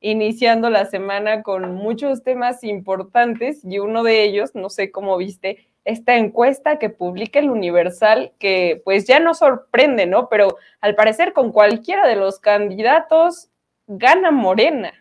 iniciando la semana con muchos temas importantes y uno de ellos, no sé cómo viste, esta encuesta que publica el Universal, que pues ya no sorprende, ¿no? Pero al parecer con cualquiera de los candidatos gana Morena.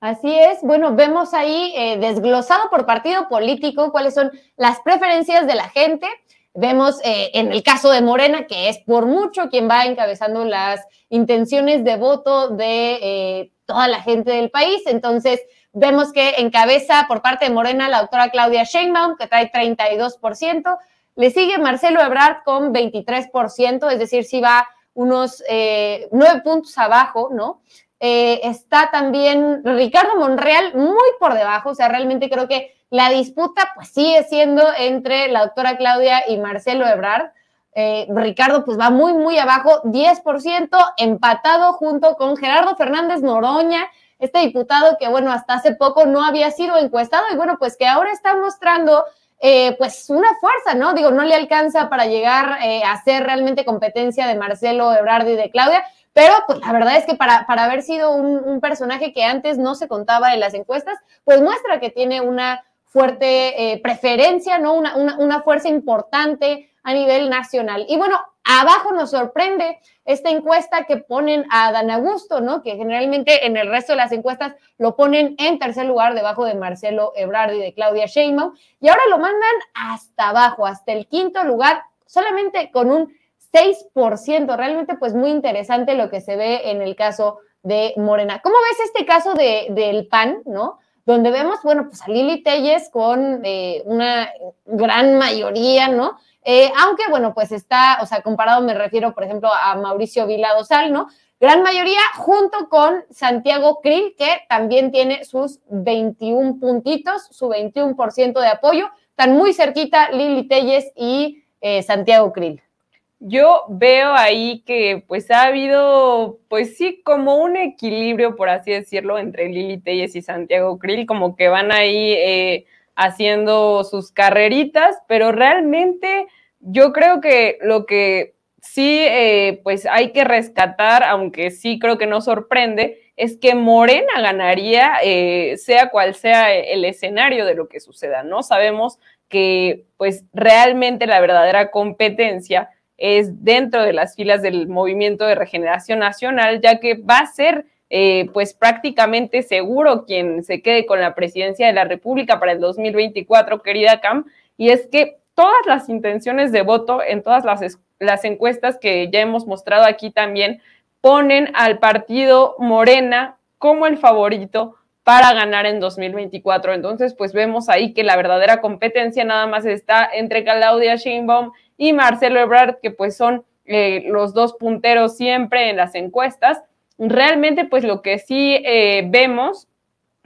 Así es, bueno, vemos ahí eh, desglosado por partido político cuáles son las preferencias de la gente. Vemos eh, en el caso de Morena, que es por mucho quien va encabezando las intenciones de voto de eh, toda la gente del país. Entonces, vemos que encabeza por parte de Morena la doctora Claudia Sheinbaum, que trae 32%. Le sigue Marcelo Ebrard con 23%, es decir, si va unos eh, nueve puntos abajo, ¿no? Eh, está también Ricardo Monreal muy por debajo, o sea, realmente creo que la disputa pues sigue siendo entre la doctora Claudia y Marcelo Ebrard. Eh, Ricardo pues va muy, muy abajo, 10% empatado junto con Gerardo Fernández Noroña, este diputado que bueno, hasta hace poco no había sido encuestado y bueno, pues que ahora está mostrando eh, pues una fuerza, ¿no? Digo, no le alcanza para llegar eh, a ser realmente competencia de Marcelo Ebrard y de Claudia, pero pues la verdad es que para, para haber sido un, personaje que antes no se contaba en las encuestas, pues muestra que tiene una fuerte eh, preferencia, ¿no? Una, una, fuerza importante a nivel nacional. Y bueno, abajo nos sorprende esta encuesta que ponen a Dan Augusto, ¿no? Que generalmente en el resto de las encuestas lo ponen en tercer lugar debajo de Marcelo Ebrard y de Claudia Sheinbaum. Y ahora lo mandan hasta abajo, hasta el quinto lugar, solamente con un 6%. Realmente, pues muy interesante lo que se ve en el caso de Morena. ¿Cómo ves este caso de, del PAN, ¿no? donde vemos, bueno, pues a Lili Telles con eh, una gran mayoría, ¿no? Eh, aunque, bueno, pues está, o sea, comparado me refiero, por ejemplo, a Mauricio Vilado Sal ¿no? Gran mayoría junto con Santiago Krill, que también tiene sus 21 puntitos, su 21% de apoyo. Están muy cerquita Lili Telles y eh, Santiago Krill yo veo ahí que pues ha habido, pues sí, como un equilibrio, por así decirlo, entre Lili Telles y Santiago Krill, como que van ahí eh, haciendo sus carreritas, pero realmente yo creo que lo que sí, eh, pues hay que rescatar, aunque sí creo que nos sorprende, es que Morena ganaría, eh, sea cual sea el escenario de lo que suceda, ¿no? Sabemos que pues realmente la verdadera competencia es dentro de las filas del Movimiento de Regeneración Nacional, ya que va a ser eh, pues prácticamente seguro quien se quede con la presidencia de la República para el 2024, querida Cam, y es que todas las intenciones de voto en todas las, las encuestas que ya hemos mostrado aquí también ponen al partido Morena como el favorito para ganar en 2024. Entonces, pues vemos ahí que la verdadera competencia nada más está entre Claudia Sheinbaum y Marcelo Ebrard, que pues son eh, los dos punteros siempre en las encuestas. Realmente pues lo que sí eh, vemos,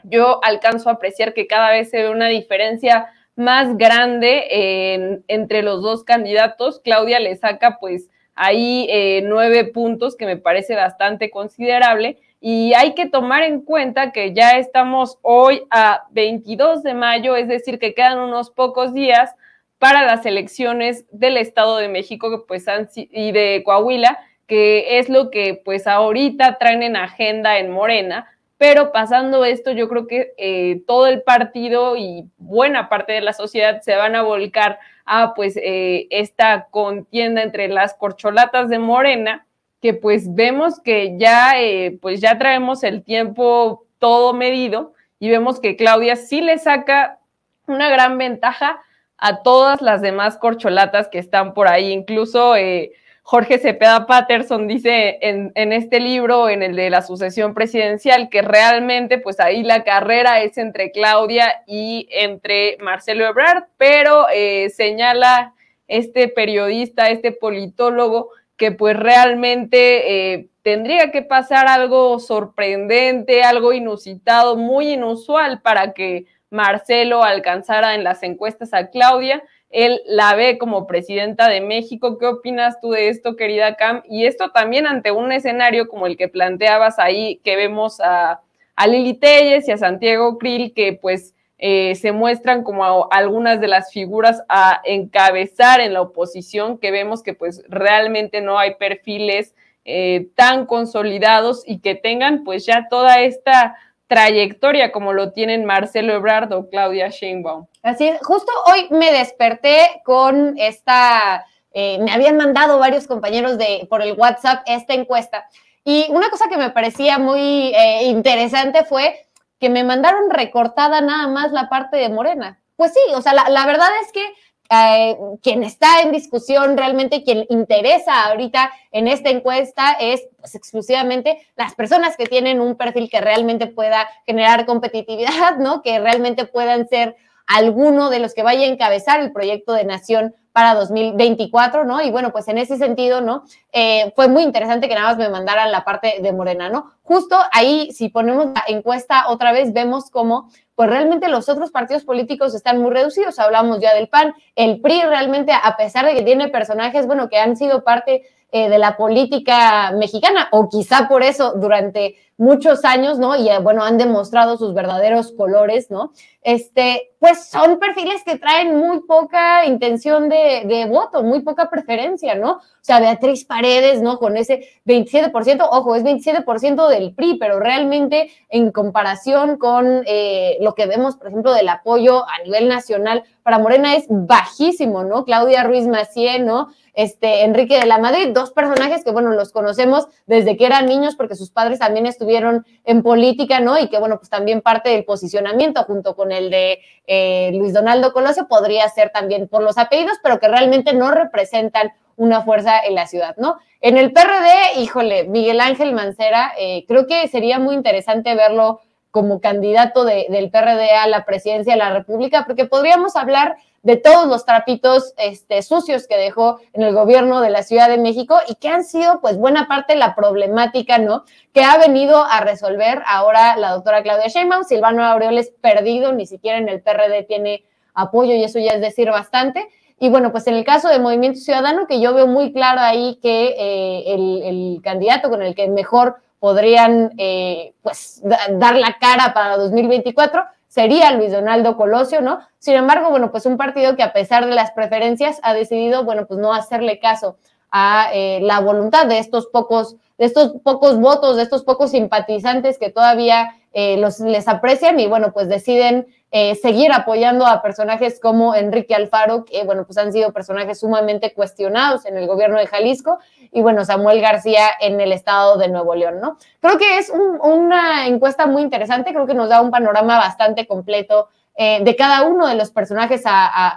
yo alcanzo a apreciar que cada vez se ve una diferencia más grande entre los dos candidatos. Claudia le saca pues ahí eh, nueve puntos que me parece bastante considerable y hay que tomar en cuenta que ya estamos hoy a 22 de mayo, es decir, que quedan unos pocos días para las elecciones del Estado de México pues y de Coahuila, que es lo que pues ahorita traen en agenda en Morena, pero pasando esto yo creo que eh, todo el partido y buena parte de la sociedad se van a volcar a pues eh, esta contienda entre las corcholatas de Morena, que pues vemos que ya eh, pues ya traemos el tiempo todo medido y vemos que Claudia sí le saca una gran ventaja a todas las demás corcholatas que están por ahí. Incluso eh, Jorge Cepeda Patterson dice en, este libro, en el de la sucesión presidencial, que realmente pues ahí la carrera es entre Claudia y entre Marcelo Ebrard, pero eh, señala este periodista, este politólogo, que pues realmente eh, tendría que pasar algo sorprendente, algo inusitado, muy inusual para que Marcelo alcanzara en las encuestas a Claudia. Él la ve como presidenta de México. ¿Qué opinas tú de esto, querida Cam? Y esto también ante un escenario como el que planteabas ahí, que vemos a, a Lili Telles y a Santiago Krill, que pues eh, se muestran como algunas de las figuras a encabezar en la oposición, que vemos que pues realmente no hay perfiles eh, tan consolidados y que tengan pues ya toda esta trayectoria como lo tienen Marcelo Ebrard o Claudia Sheinbaum. Así justo hoy me desperté con esta, eh, me habían mandado varios compañeros de, por el WhatsApp esta encuesta y una cosa que me parecía muy eh, interesante fue que me mandaron recortada nada más la parte de Morena. Pues sí, o sea, la verdad es que eh, quien está en discusión realmente, quien interesa ahorita en esta encuesta es pues, exclusivamente las personas que tienen un perfil que realmente pueda generar competitividad, ¿no? Que realmente puedan ser alguno de los que vaya a encabezar el proyecto de nación para 2024, ¿no? Y bueno, pues en ese sentido, ¿no? Eh, fue muy interesante que nada más me mandaran la parte de Morena, ¿no? Justo ahí, si ponemos la encuesta otra vez, vemos cómo pues realmente los otros partidos políticos están muy reducidos. Hablamos ya del PAN, el PRI realmente, a pesar de que tiene personajes, bueno, que han sido parte eh, de la política mexicana, o quizá por eso durante muchos años, ¿no? Y eh, bueno, han demostrado sus verdaderos colores, ¿no? Este, pues son perfiles que traen muy poca intención de, voto, muy poca preferencia, ¿no? O sea, Beatriz Paredes, ¿no? Con ese 27%, ojo, es 27% del PRI, pero realmente en comparación con eh, lo que vemos, por ejemplo, del apoyo a nivel nacional para Morena es bajísimo, ¿no? Claudia Ruiz Macié, ¿no? Este, Enrique de la Madrid, dos personajes que, bueno, los conocemos desde que eran niños porque sus padres también estuvieron en política, ¿no? Y que, bueno, pues también parte del posicionamiento junto con el de eh, Luis Donaldo Colosio podría ser también por los apellidos, pero que realmente no representan una fuerza en la ciudad, ¿no? En el PRD, híjole, Miguel Ángel Mancera, eh, creo que sería muy interesante verlo como candidato del PRD a la presidencia de la República, porque podríamos hablar de todos los trapitos este, sucios que dejó en el gobierno de la Ciudad de México y que han sido, pues, buena parte la problemática, ¿no? Que ha venido a resolver ahora la doctora Claudia Sheinbaum. Silvano Aureoles es perdido, ni siquiera en el PRD tiene apoyo y eso ya es decir bastante. Y bueno, pues en el caso de Movimiento Ciudadano, que yo veo muy claro ahí que eh, el, el candidato con el que mejor podrían eh, pues dar la cara para 2024 sería Luis Donaldo Colosio, ¿no? Sin embargo, bueno, pues un partido que a pesar de las preferencias ha decidido, bueno, pues no hacerle caso a eh, la voluntad de estos pocos, de estos pocos votos, de estos pocos simpatizantes que todavía eh, los, les aprecian y bueno, pues deciden eh, seguir apoyando a personajes como Enrique Alfaro, que bueno, pues han sido personajes sumamente cuestionados en el gobierno de Jalisco y bueno, Samuel García en el estado de Nuevo León, ¿no? Creo que es una encuesta muy interesante, creo que nos da un panorama bastante completo eh, de cada uno de los personajes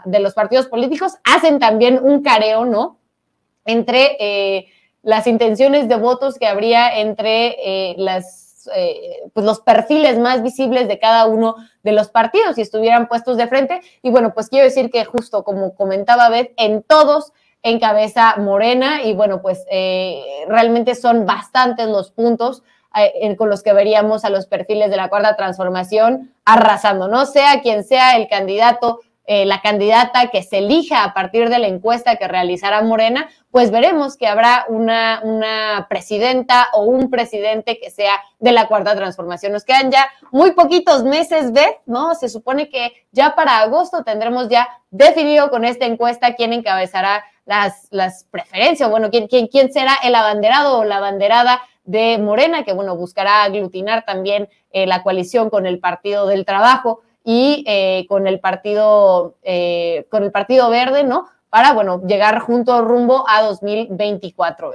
de los partidos políticos, hacen también un careo, ¿no? Entre las intenciones de votos que habría entre las eh, pues los perfiles más visibles de cada uno de los partidos y estuvieran puestos de frente. Y bueno, pues quiero decir que justo como comentaba Beth, en todos en cabeza Morena y bueno, pues eh, realmente son bastantes los puntos eh, con los que veríamos a los perfiles de la cuarta transformación arrasando, ¿no? Sea quien sea el candidato eh, la candidata que se elija a partir de la encuesta que realizará Morena, pues veremos que habrá una, una presidenta o un presidente que sea de la cuarta transformación. Nos quedan ya muy poquitos meses, de, ¿no? Se supone que ya para agosto tendremos ya definido con esta encuesta quién encabezará las, las preferencias, bueno, quién, quién, quién será el abanderado o la abanderada de Morena, que bueno, buscará aglutinar también eh, la coalición con el Partido del Trabajo y eh, con, el partido, eh, con el Partido Verde, ¿no? Para, bueno, llegar junto rumbo a 2024.